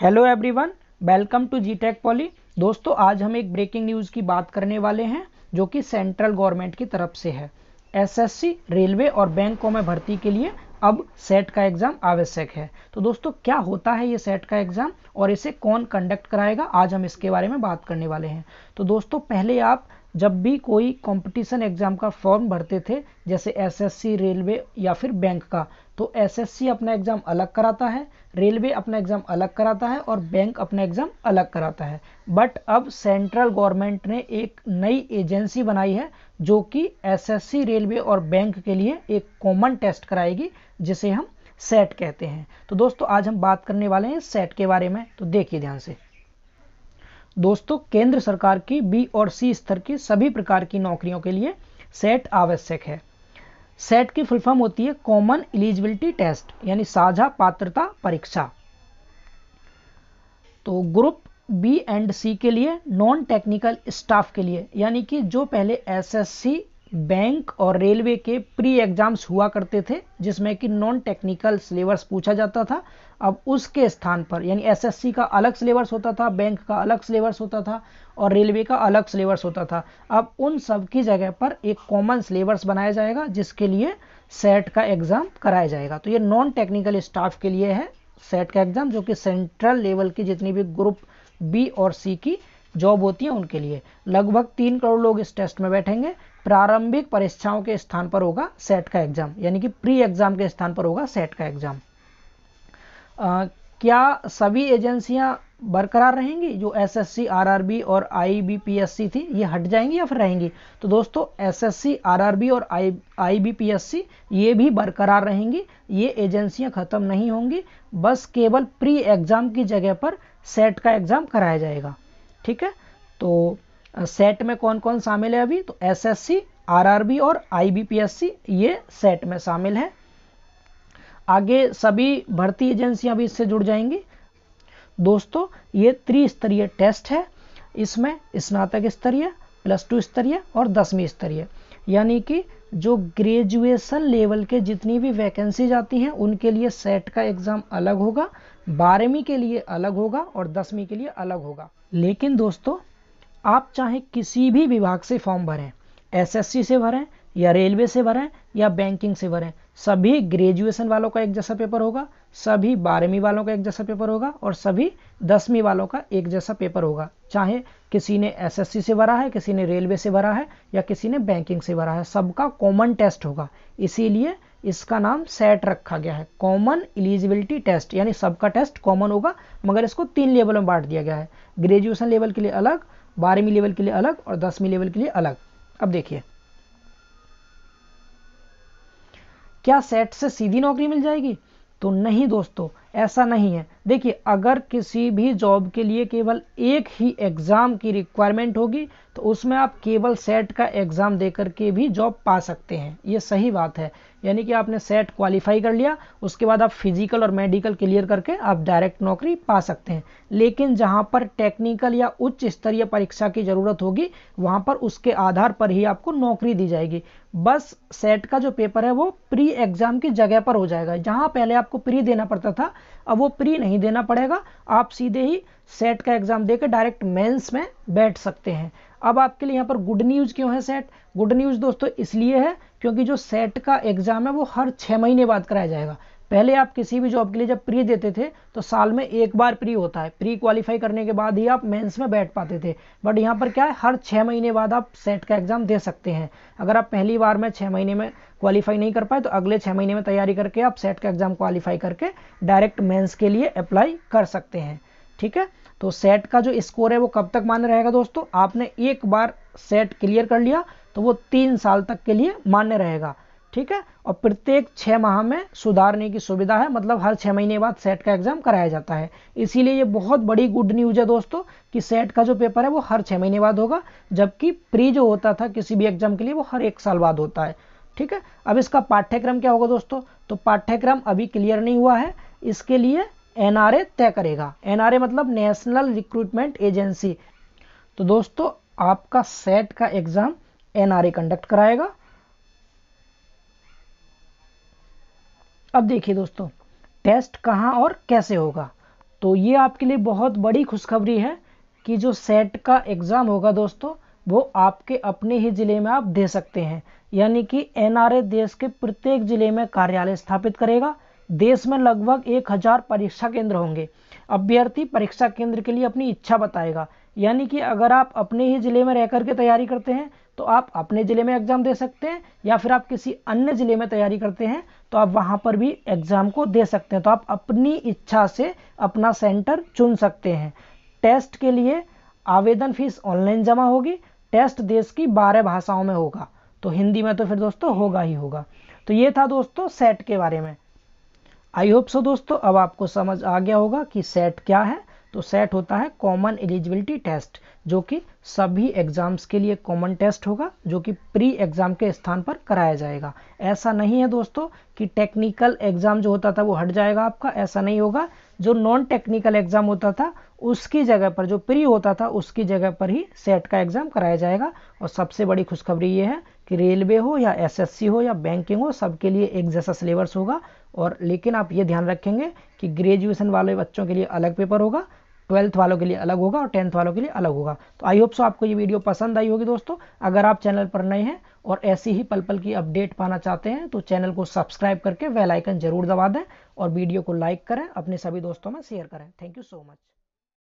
hello everyone welcome to G tech poly दोस्तों आज हम एक ब्रेकिंग न्यूज़ की बात करने वाले हैं जो कि सेंट्रल गवर्नमेंट की तरफ से है एसएससी रेलवे और बैंकों में भर्ती के लिए अब सेट का एग्ज़ाम आवश्यक है तो दोस्तों क्या होता है ये सेट का एग्ज़ाम और इसे कौन कंडक्ट कराएगा आज हम इसके बारे में बात करने वाले हैं तो दोस्तों पहले आप जब भी कोई कंपटीशन एग्जाम का फॉर्म भरते थे जैसे एसएससी रेलवे या फिर बैंक का तो एसएससी अपना एग्ज़ाम अलग कराता है रेलवे अपना एग्ज़ाम अलग कराता है और बैंक अपना एग्ज़ाम अलग कराता है बट अब सेंट्रल गवर्नमेंट ने एक नई एजेंसी बनाई है जो कि एसएससी रेलवे और बैंक के लिए एक कॉमन टेस्ट कराएगी जिसे हम सेट कहते हैं तो दोस्तों आज हम बात करने वाले हैं सेट के बारे में तो देखिए ध्यान से दोस्तों केंद्र सरकार की बी और सी स्तर की सभी प्रकार की नौकरियों के लिए सेट आवश्यक है सेट की फुलफॉर्म होती है कॉमन एलिजिबिलिटी टेस्ट यानी साझा पात्रता परीक्षा तो ग्रुप बी एंड सी के लिए नॉन टेक्निकल स्टाफ के लिए यानी कि जो पहले एसएससी बैंक और रेलवे के प्री एग्जाम्स हुआ करते थे जिसमें कि नॉन टेक्निकल सिलेबस पूछा जाता था अब उसके स्थान पर यानी एसएससी का अलग सिलेबस होता था बैंक का अलग सिलेबस होता था और रेलवे का अलग सिलेबस होता था अब उन सब की जगह पर एक कॉमन सिलेबस बनाया जाएगा जिसके लिए सेट का एग्ज़ाम कराया जाएगा तो ये नॉन टेक्निकल स्टाफ के लिए है सेट का एग्ज़ाम जो कि सेंट्रल लेवल की जितनी भी ग्रुप बी और सी की जॉब होती है उनके लिए लगभग तीन करोड़ लोग इस टेस्ट में बैठेंगे प्रारंभिक परीक्षाओं के स्थान पर होगा सेट का एग्जाम यानी कि प्री एग्जाम के स्थान पर होगा सेट का एग्जाम क्या सभी एजेंसियां बरकरार रहेंगी जो एसएससी, आरआरबी और आईबीपीएससी थी ये हट जाएंगी या फिर रहेंगी तो दोस्तों एसएससी, आरआरबी और आई आईबीपीएससी ये भी बरकरार रहेंगी ये एजेंसियां ख़त्म नहीं होंगी बस केवल प्री एग्ज़ाम की जगह पर सेट का एग्ज़ाम कराया जाएगा ठीक है तो सेट में कौन कौन शामिल है अभी तो एसएससी, आरआरबी और आईबीपीएससी ये सेट में शामिल है आगे सभी भर्ती एजेंसियां भी इससे जुड़ जाएंगी दोस्तों ये त्रिस्तरीय टेस्ट है इसमें स्नातक स्तरीय प्लस टू स्तरीय और दसवीं स्तरीय यानी कि जो ग्रेजुएशन लेवल के जितनी भी वैकेंसीज आती हैं उनके लिए सेट का एग्ज़ाम अलग होगा बारहवीं के लिए अलग होगा और दसवीं के लिए अलग होगा लेकिन दोस्तों आप चाहे किसी भी विभाग से फॉर्म भरें एसएससी से भरें या रेलवे से भरें या बैंकिंग से भरें सभी ग्रेजुएशन वालों का एक जैसा पेपर होगा सभी बारहवीं वालों का एक जैसा पेपर होगा और सभी दसवीं वालों का एक जैसा पेपर होगा चाहे किसी ने एसएससी से भरा है किसी ने रेलवे से भरा है या किसी ने बैंकिंग से भरा है सबका कॉमन टेस्ट होगा इसीलिए इसका नाम सेट रखा गया है कॉमन एलिजिबिलिटी टेस्ट यानी सबका टेस्ट कॉमन होगा मगर इसको तीन लेवल में बांट दिया गया है ग्रेजुएशन लेवल के लिए अलग बारहवीं लेवल के लिए अलग और दसवीं लेवल के लिए अलग अब देखिए क्या सेट से सीधी नौकरी मिल जाएगी तो नहीं दोस्तों ऐसा नहीं है देखिए अगर किसी भी जॉब के लिए केवल एक ही एग्ज़ाम की रिक्वायरमेंट होगी तो उसमें आप केवल सेट का एग्ज़ाम दे करके भी जॉब पा सकते हैं ये सही बात है यानी कि आपने सेट क्वालिफाई कर लिया उसके बाद आप फिजिकल और मेडिकल क्लियर करके आप डायरेक्ट नौकरी पा सकते हैं लेकिन जहाँ पर टेक्निकल या उच्च स्तरीय परीक्षा की ज़रूरत होगी वहाँ पर उसके आधार पर ही आपको नौकरी दी जाएगी बस सेट का जो पेपर है वो प्री एग्ज़ाम की जगह पर हो जाएगा जहाँ पहले आपको प्री देना पड़ता था अब वो प्री नहीं देना पड़ेगा आप सीधे ही सेट का एग्जाम देकर डायरेक्ट मेंस में बैठ सकते हैं अब आपके लिए यहाँ पर गुड न्यूज़ क्यों है सेट गुड न्यूज़ दोस्तों इसलिए है क्योंकि जो सेट का एग्ज़ाम है वो हर छः महीने बाद कराया जाएगा पहले आप किसी भी जॉब के लिए जब प्री देते थे तो साल में एक बार प्री होता है प्री क्वालिफाई करने के बाद ही आप मेंस में बैठ पाते थे बट यहाँ पर क्या है हर छः महीने बाद आप सेट का एग्ज़ाम दे सकते हैं अगर आप पहली बार में छः महीने में क्वालिफाई नहीं कर पाए तो अगले छः महीने में तैयारी करके आप सेट का एग्ज़ाम क्वालिफाई करके डायरेक्ट मेन्स के लिए अप्लाई कर सकते हैं ठीक है तो सेट का जो स्कोर है वो कब तक मान्य रहेगा दोस्तों आपने एक बार सेट क्लियर कर लिया तो वो तीन साल तक के लिए मान्य रहेगा ठीक है और प्रत्येक छः माह में सुधारने की सुविधा है मतलब हर छः महीने बाद सेट का एग्जाम कराया जाता है इसीलिए ये बहुत बड़ी गुड न्यूज है दोस्तों कि सेट का जो पेपर है वो हर छः महीने बाद होगा जबकि प्री जो होता था किसी भी एग्जाम के लिए वो हर एक साल बाद होता है ठीक है अब इसका पाठ्यक्रम क्या होगा दोस्तों तो पाठ्यक्रम अभी क्लियर नहीं हुआ है इसके लिए एन तय करेगा एन मतलब नेशनल रिक्रूटमेंट एजेंसी तो दोस्तों आपका सेट का एग्जाम एन कंडक्ट कराएगा अब देखिए दोस्तों टेस्ट कहाँ और कैसे होगा तो ये आपके लिए बहुत बड़ी खुशखबरी है कि जो सेट का एग्ज़ाम होगा दोस्तों वो आपके अपने ही ज़िले में आप दे सकते हैं यानी कि एन देश के प्रत्येक ज़िले में कार्यालय स्थापित करेगा देश में लगभग एक हज़ार परीक्षा केंद्र होंगे अभ्यर्थी परीक्षा केंद्र के लिए अपनी इच्छा बताएगा यानी कि अगर आप अपने ही ज़िले में रह करके तैयारी करते हैं तो आप अपने ज़िले में एग्ज़ाम दे सकते हैं या फिर आप किसी अन्य ज़िले में तैयारी करते हैं तो आप वहां पर भी एग्ज़ाम को दे सकते हैं तो आप अपनी इच्छा से अपना सेंटर चुन सकते हैं टेस्ट के लिए आवेदन फीस ऑनलाइन जमा होगी टेस्ट देश की बारह भाषाओं में होगा तो हिंदी में तो फिर दोस्तों होगा ही होगा तो ये था दोस्तों सेट के बारे में आई होप सो दोस्तों अब आपको समझ आ गया होगा कि सेट क्या है तो सेट होता है कॉमन एलिजिबिलिटी टेस्ट जो कि सभी एग्जाम्स के लिए कॉमन टेस्ट होगा जो कि प्री एग्जाम के स्थान पर कराया जाएगा ऐसा नहीं है दोस्तों कि टेक्निकल एग्जाम जो होता था वो हट जाएगा आपका ऐसा नहीं होगा जो नॉन टेक्निकल एग्जाम होता था उसकी जगह पर जो प्री होता था उसकी जगह पर ही सेट का एग्जाम कराया जाएगा और सबसे बड़ी खुशखबरी ये है कि रेलवे हो या एसएससी हो या बैंकिंग हो सबके लिए एक जैसा सिलेबस होगा और लेकिन आप ये ध्यान रखेंगे कि ग्रेजुएशन वाले बच्चों के लिए अलग पेपर होगा ट्वेल्थ वालों के लिए अलग होगा और टेंथ वालों के लिए अलग होगा तो आई होप सो आपको ये वीडियो पसंद आई होगी दोस्तों अगर आप चैनल पर नए हैं और ऐसी ही पल पल की अपडेट पाना चाहते हैं तो चैनल को सब्सक्राइब करके वेलाइकन जरूर दबा दें और वीडियो को लाइक करें अपने सभी दोस्तों में शेयर करें थैंक यू सो मच